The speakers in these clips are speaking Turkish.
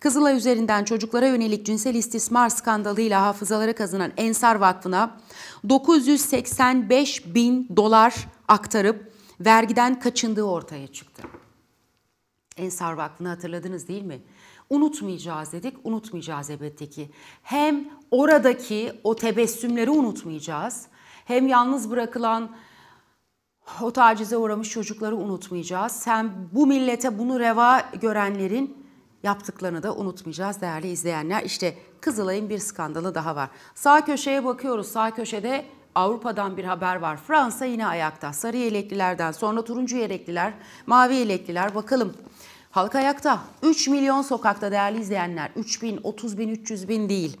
Kızılay üzerinden çocuklara yönelik cinsel istismar skandalıyla hafızalara kazınan Ensar Vakfı'na 985 bin dolar aktarıp vergiden kaçındığı ortaya çıktı. Ensar Vakfı'nı hatırladınız değil mi? Unutmayacağız dedik, unutmayacağız elbette ki. Hem oradaki o tebessümleri unutmayacağız, hem yalnız bırakılan o tacize uğramış çocukları unutmayacağız. Sen bu millete bunu reva görenlerin yaptıklarını da unutmayacağız değerli izleyenler. İşte Kızılay'ın bir skandalı daha var. Sağ köşeye bakıyoruz. Sağ köşede Avrupa'dan bir haber var. Fransa yine ayakta. Sarı yeleklilerden sonra turuncu yelekliler, mavi yelekliler. Bakalım halk ayakta. 3 milyon sokakta değerli izleyenler. 3 bin, 30 bin, 300 bin değil.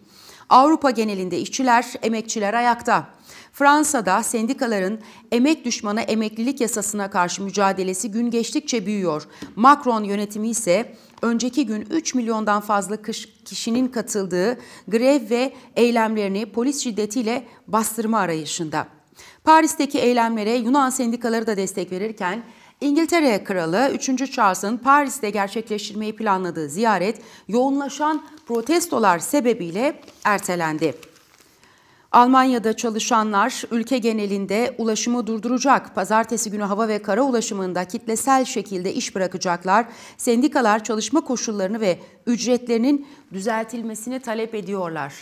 Avrupa genelinde işçiler, emekçiler ayakta. Fransa'da sendikaların emek düşmanı emeklilik yasasına karşı mücadelesi gün geçtikçe büyüyor. Macron yönetimi ise önceki gün 3 milyondan fazla kişinin katıldığı grev ve eylemlerini polis şiddetiyle bastırma arayışında. Paris'teki eylemlere Yunan sendikaları da destek verirken İngiltere Kralı 3. Charles'ın Paris'te gerçekleştirmeyi planladığı ziyaret yoğunlaşan protestolar sebebiyle ertelendi. Almanya'da çalışanlar ülke genelinde ulaşımı durduracak. Pazartesi günü hava ve kara ulaşımında kitlesel şekilde iş bırakacaklar. Sendikalar çalışma koşullarını ve ücretlerinin düzeltilmesini talep ediyorlar.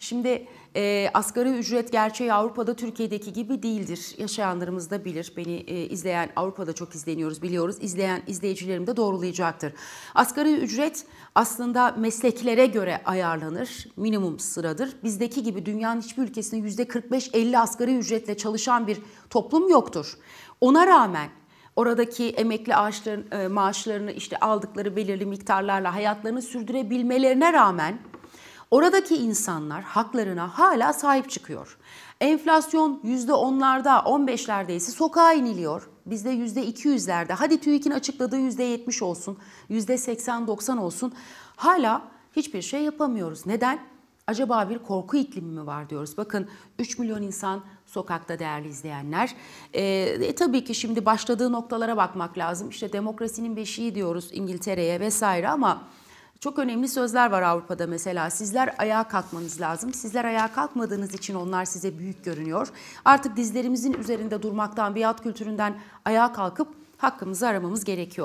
Şimdi e, asgari ücret gerçeği Avrupa'da Türkiye'deki gibi değildir. Yaşayanlarımız da bilir. Beni e, izleyen Avrupa'da çok izleniyoruz biliyoruz. İzleyen izleyicilerim de doğrulayacaktır. Asgari ücret aslında mesleklere göre ayarlanır. Minimum sıradır. Bizdeki gibi dünyanın hiçbir ülkesinde %45-50 asgari ücretle çalışan bir toplum yoktur. Ona rağmen oradaki emekli ağaçların, e, maaşlarını işte aldıkları belirli miktarlarla hayatlarını sürdürebilmelerine rağmen Oradaki insanlar haklarına hala sahip çıkıyor. Enflasyon %10'larda, 15'lerde ise sokağa iniliyor. Bizde %200'lerde, hadi TÜİK'in açıkladığı %70 olsun, %80-90 olsun. Hala hiçbir şey yapamıyoruz. Neden? Acaba bir korku iklimi mi var diyoruz. Bakın 3 milyon insan sokakta değerli izleyenler. E, e, tabii ki şimdi başladığı noktalara bakmak lazım. İşte demokrasinin beşiği diyoruz İngiltere'ye vesaire ama çok önemli sözler var Avrupa'da mesela. Sizler ayağa kalkmanız lazım. Sizler ayağa kalkmadığınız için onlar size büyük görünüyor. Artık dizlerimizin üzerinde durmaktan, biat kültüründen ayağa kalkıp hakkımızı aramamız gerekiyor.